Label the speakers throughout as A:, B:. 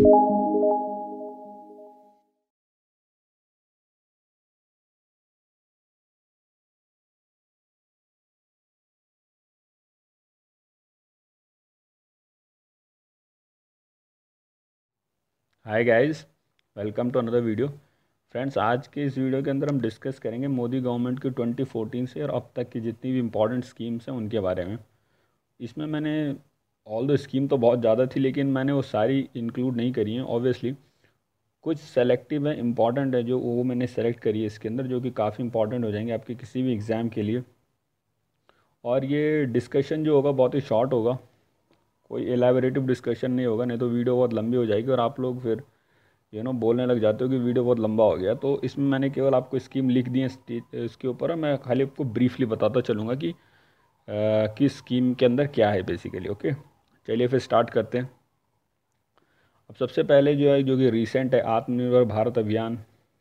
A: Hi guys welcome to another video friends आज के इस वीडियो के अंदर हम डिस्कस करेंगे मोदी गवर्नमेंट की 2014 से और अब तक की जितनी भी इम्पॉर्टेंट स्कीम्स हैं उनके बारे में इसमें मैंने ऑल दो स्कीम तो बहुत ज़्यादा थी लेकिन मैंने वो सारी इंक्लूड नहीं करी हैं ऑब्वियसली कुछ सेलेक्टिव है इंपॉर्टेंट है जो वो मैंने सेलेक्ट करी है इसके अंदर जो कि काफ़ी इंपॉर्टेंट हो जाएंगे आपके किसी भी एग्ज़ाम के लिए और ये डिस्कशन जो होगा बहुत ही शॉर्ट होगा कोई एलेबरेटिव डिस्कशन नहीं होगा नहीं तो वीडियो बहुत लंबी हो जाएगी और आप लोग फिर यू नो बोलने लग जाते हो कि वीडियो बहुत लंबा हो गया तो इसमें मैंने केवल आपको स्कीम लिख दी है इसके ऊपर मैं खाली आपको ब्रीफली बताता चलूँगा कि किस स्कीम के अंदर क्या है बेसिकली ओके okay? चलिए फिर स्टार्ट करते हैं अब सबसे पहले जो है जो कि रिसेंट है आत्मनिर्भर भारत अभियान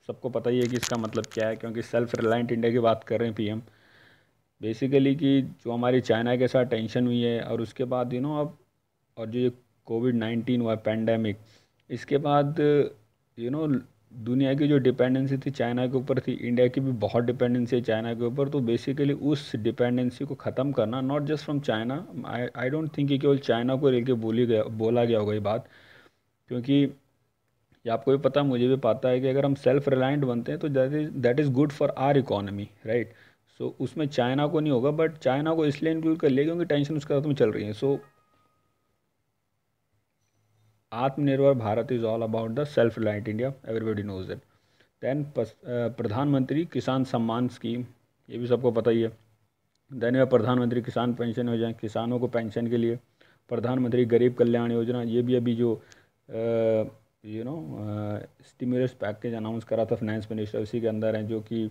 A: सबको पता ही है कि इसका मतलब क्या है क्योंकि सेल्फ रिलायंट इंडिया की बात कर रहे हैं पीएम बेसिकली कि जो हमारी चाइना के साथ टेंशन हुई है और उसके बाद यू नो अब और जो ये कोविड नाइन्टीन हुआ पैंडमिक इसके बाद यू नो दुनिया की जो डिपेंडेंसी थी चाइना के ऊपर थी इंडिया की भी बहुत डिपेंडेंसी है चाइना के ऊपर तो बेसिकली उस डिपेंडेंसी को ख़त्म करना not just from China I don't think कि केवल चाइना को लेके बोली गया बोला गया होगा ये बात क्योंकि ये आपको भी पता मुझे भी पता है कि अगर हम सेल्फ रिलायंट बनते हैं तो that is that is good for our economy right so उसमें चाइना को नहीं होगा बट चाइना को इसलिए इंक्लूड कर लिया क्योंकि टेंशन उसके साथ में चल रही है so so, Atmanirbhar Bharat is all about the self reliant India everybody knows it then Pradhanmantri Kisan सम्मान स्कीम ये भी सबको पता ही है देन में प्रधानमंत्री किसान पेंशन योजना किसानों को पेंशन के लिए प्रधानमंत्री गरीब कल्याण योजना ये भी अभी जो you know stimulus package announce करा था फाइनेंस मिनिस्टर उसी के अंदर हैं जो कि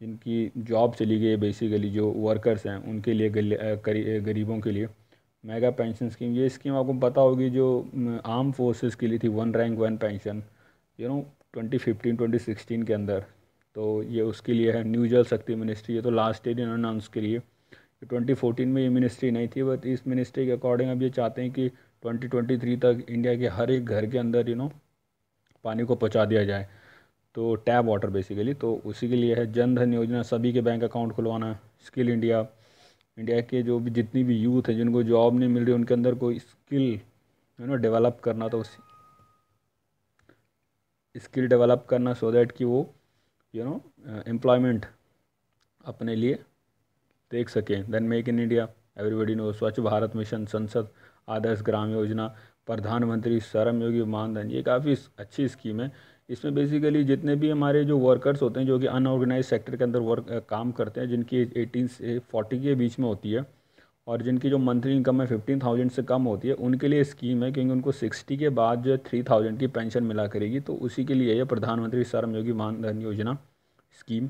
A: जिनकी जॉब चली गई है बेसिकली जो वर्कर्स हैं उनके लिए uh, गरीबों के लिए मेगा पेंशन स्कीम ये स्कीम आपको पता होगी जो आर्म फोर्सेस के लिए थी one rank one pension you know 2015 2016 के अंदर तो ये उसके लिए है न्यू जल शक्ति मिनिस्ट्री ये तो लास्ट ईयर इन्होंने अनाउंस करी है फोर्टीन में ये मिनिस्ट्री नहीं थी बट इस मिनिस्ट्री के अकॉर्डिंग अब ये चाहते हैं कि 2023 तक इंडिया के हर एक घर के अंदर यू नो पानी को पहुँचा दिया जाए तो टैप वाटर बेसिकली तो उसी के लिए है जन धन योजना सभी के बैंक अकाउंट खुलवाना स्किल इंडिया इंडिया के जो भी जितनी भी यूथ है जिनको जॉब नहीं मिल रही उनके अंदर कोई स्किल यू नो डेवलप करना तो उस स्किल डेवलप करना सो दैट कि वो यू नो एम्प्लॉयमेंट अपने लिए देख सकें then make in India everybody know Swachh Bharat mission संसद आदर्श ग्राम योजना प्रधानमंत्री श्रम योगी मानधन ये काफ़ी अच्छी स्कीम है इसमें बेसिकली जितने भी हमारे जो वर्कर्स होते हैं जो कि अनऑर्गेनाइज सेक्टर के अंदर वर्क काम करते हैं जिनकी एज एटीन से फोर्टी के बीच में होती है और जिनकी जो मंथली इनकम है फिफ्टीन थाउजेंड से कम होती है उनके लिए स्कीम है क्योंकि उनको सिक्सटी के बाद जो है थ्री थाउजेंड की पेंशन मिला करेगी तो उसी के लिए यह प्रधानमंत्री श्रम योगी मानधन योजना स्कीम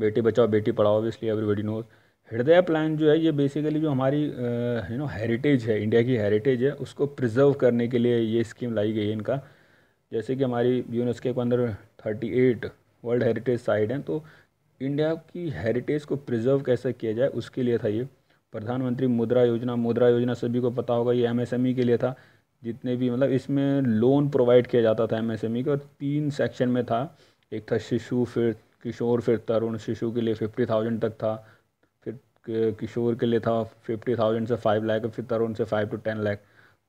A: बेटी Bachao Beti Padhao obviously everybody knows Hriday plan जो है ये बेसिकली जो हमारी यू नो हेरिटेज है इंडिया की हेरिटेज है उसको प्रिजर्व करने के लिए ये स्कीम लाई गई है इनका जैसे कि हमारी यूनेस्को के अंदर thirty eight world heritage site हैं तो इंडिया की हेरिटेज को प्रिजर्व कैसे किया जाए उसके लिए था ये प्रधानमंत्री मुद्रा योजना मुद्रा योजना सभी को पता होगा ये एमएसएमई e के लिए था जितने भी मतलब इसमें लोन प्रोवाइड किया जाता था एमएसएमई e का और तीन सेक्शन में था एक था शिशु फिर किशोर फिर तरुण शिशु के लिए फिफ्टी थाउजेंड तक था फिर किशोर के लिए था फिफ्टी थाउजेंड से फाइव लाख फिर तरुण से फाइव टू टेन लाख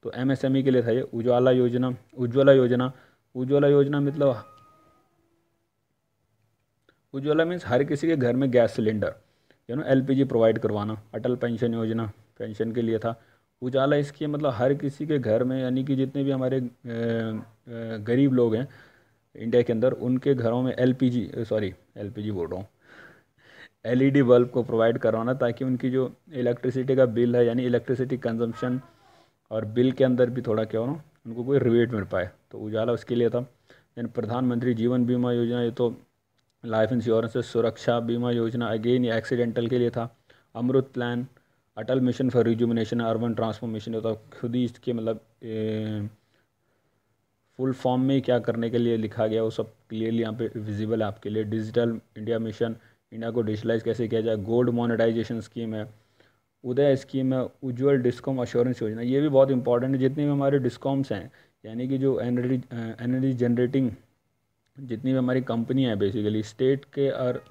A: तो एमएसएमई e के लिए था ये उज्ज्वला योजना उज्ज्वला योजना उज्ज्वला योजना मतलब उज्ज्वला मीन्स हर किसी के घर में gas cylinder you know L provide करवाना अटल पेंशन योजना पेंशन के लिए था उजाला इसकी मतलब हर किसी के घर में यानी कि जितने भी हमारे गरीब लोग हैं इंडिया के अंदर उनके घरों में एलपीजी सॉरी एलपीजी बोल रहा हूँ एलईडी बल्ब e को प्रोवाइड करवाना ताकि उनकी जो इलेक्ट्रिसिटी का बिल है यानी इलेक्ट्रिसिटी कंजम्पशन और बिल के अंदर भी थोड़ा क्या हो उनको कोई रिबेट मिल पाए तो उजाला उसके लिए था दैन प्रधानमंत्री जीवन बीमा योजना ये तो लाइफ इंश्योरेंस सुरक्षा बीमा योजना अगेन ये एक्सीडेंटल के लिए था Amrut plan Atal mission for rejuvenation urban transformation ये तो खुद ही इसके मतलब फुल फॉर्म में क्या करने के लिए लिखा गया वो सब क्लियरली यहाँ पे विजिबल है आपके लिए डिजिटल इंडिया मिशन इंडिया को डिजिटलाइज कैसे किया जाए गोल्ड मोनेटाइजेशन स्कीम है उदय स्कीम है उज्ज्वल डिस्कॉम अश्योरेंस योजना ये भी बहुत इंपॉर्टेंट है जितनी भी हमारे डिस्कॉम्स हैं यानी कि जो एनर्जी एनर्जी जनरेटिंग जितनी भी हमारी कंपनियाँ हैं बेसिकली स्टेट के और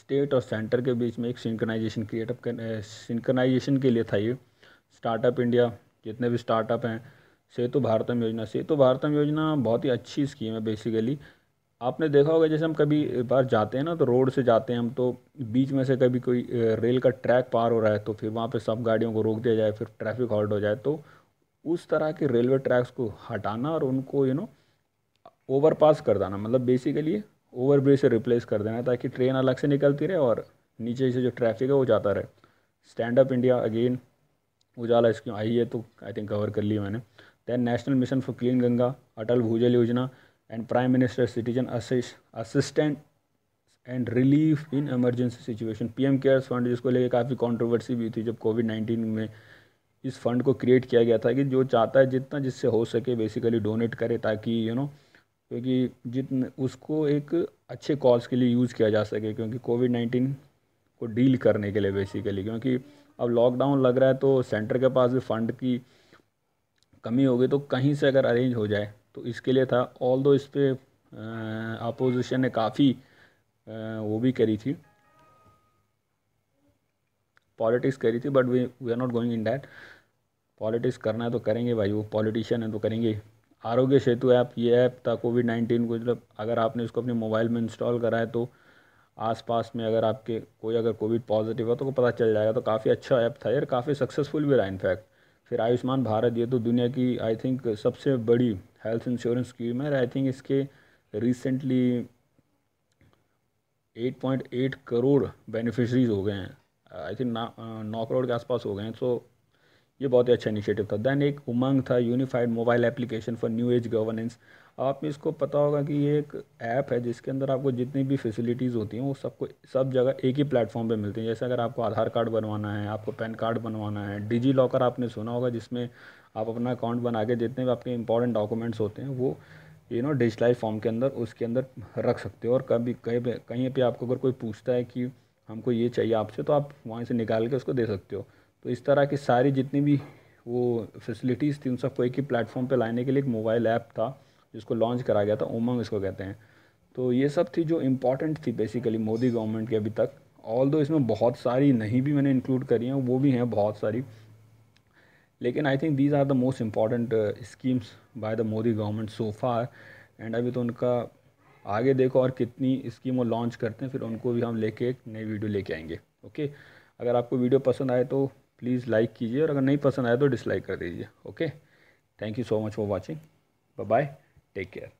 A: स्टेट और सेंटर के बीच में एक सिंक्रनाइजेशन क्रिएटअप सिंक्रनाइजेशन के लिए था ये स्टार्टअप इंडिया जितने भी स्टार्टअप हैं सेतु भारतम योजना सेतु भारतम योजना बहुत ही अच्छी स्कीम है बेसिकली आपने देखा होगा जैसे हम कभी बार जाते हैं ना तो रोड से जाते हैं हम तो बीच में से कभी कोई रेल का ट्रैक पार हो रहा है तो फिर वहाँ पे सब गाड़ियों को रोक दिया जाए फिर ट्रैफिक हॉल्ट हो जाए तो उस तरह के रेलवे ट्रैक्स को हटाना और उनको यू नो ओवर पास कर देना मतलब बेसिकली ओवर ब्रिज से रिप्लेस कर देना ताकि ट्रेन अलग से निकलती रहे और नीचे से जो ट्रैफिक है वो जाता रहे stand up India again Ujala scheme I है तो आई थिंक कवर कर ली मैंने then national mission for clean Ganga Atal Bhujal Yojana and prime minister citizen assist, assistance and relief in emergency situation PM CARES fund जिसको लेके काफ़ी कंट्रोवर्सी भी थी जब कोविड नाइन्टीन में इस फंड को क्रिएट किया गया था कि जो चाहता है जितना जिससे हो सके बेसिकली डोनेट करे ताकि यू you नो know, क्योंकि जितने उसको एक अच्छे कॉज के लिए यूज़ किया जा सके क्योंकि कोविड नाइन्टीन को डील करने के लिए बेसिकली क्योंकि अब लॉकडाउन लग रहा है तो सेंटर के पास भी फंड की कमी होगी तो कहीं से अगर अरेंज हो जाए तो इसके लिए था ऑल दो इस पर अपोजिशन ने काफ़ी वो भी करी थी पॉलिटिक्स करी थी but we we are not going in that politics करना है तो करेंगे भाई वो पॉलिटिशियन है तो करेंगे आरोग्य सेतु ऐप ये ऐप था कोविड नाइन्टीन को मतलब अगर आपने उसको अपने मोबाइल में इंस्टॉल करा है तो आसपास में अगर आपके कोई अगर कोविड पॉजिटिव है तो पता चल जाएगा तो काफ़ी अच्छा ऐप था यार काफ़ी सक्सेसफुल भी रहा इनफैक्ट फिर आयुष्मान भारत ये तो दुनिया की आई थिंक सबसे बड़ी हेल्थ इंश्योरेंस स्कीम है आई थिंक इसके रिसेंटली 8.8 करोड़ बेनिफिशरीज हो गए हैं आई थिंक नौ करोड़ के आसपास हो गए हैं सो ये बहुत ही अच्छा इनिशिएटिव था दैन एक उमंग था unified mobile application for new age governance आप इसको पता होगा कि ये एक ऐप है जिसके अंदर आपको जितनी भी फैसिलिटीज़ होती हैं वो सबको सब जगह एक ही प्लेटफॉर्म पे मिलती हैं जैसे अगर आपको आधार कार्ड बनवाना है आपको पैन कार्ड बनवाना है डिजी लॉकर आपने सुना होगा जिसमें आप अपना अकाउंट बना के जितने भी आपके इंपॉर्टेंट डॉक्यूमेंट्स होते हैं वो यू नो डिजिटलाइज फॉर्म के अंदर उसके अंदर रख सकते हो और कभी कहीं पर कहीं पर आपको अगर कोई पूछता है कि हमको ये चाहिए आपसे तो आप वहाँ से निकाल के उसको दे सकते हो तो इस तरह की सारी जितनी भी वो फैसिलिटीज़ थी उन सबको एक ही प्लेटफॉर्म पे लाने के लिए एक मोबाइल ऐप था जिसको लॉन्च करा गया था उमंग इसको कहते हैं तो ये सब थी जो इम्पॉर्टेंट थी बेसिकली मोदी गवर्नमेंट के अभी तक ऑल दो इसमें बहुत सारी नहीं भी मैंने इंक्लूड करी हैं वो भी हैं बहुत सारी लेकिन I think these are the most important schemes by the Modi government so far and अभी तो उनका आगे देखो और कितनी स्कीम वो लॉन्च करते हैं फिर उनको भी हम लेके एक नई वीडियो लेके आएंगे ओके अगर आपको वीडियो पसंद आए तो प्लीज़ लाइक कीजिए और अगर नहीं पसंद आए तो डिसलाइक कर दीजिए okay thank you so much for watching bye bye Take care.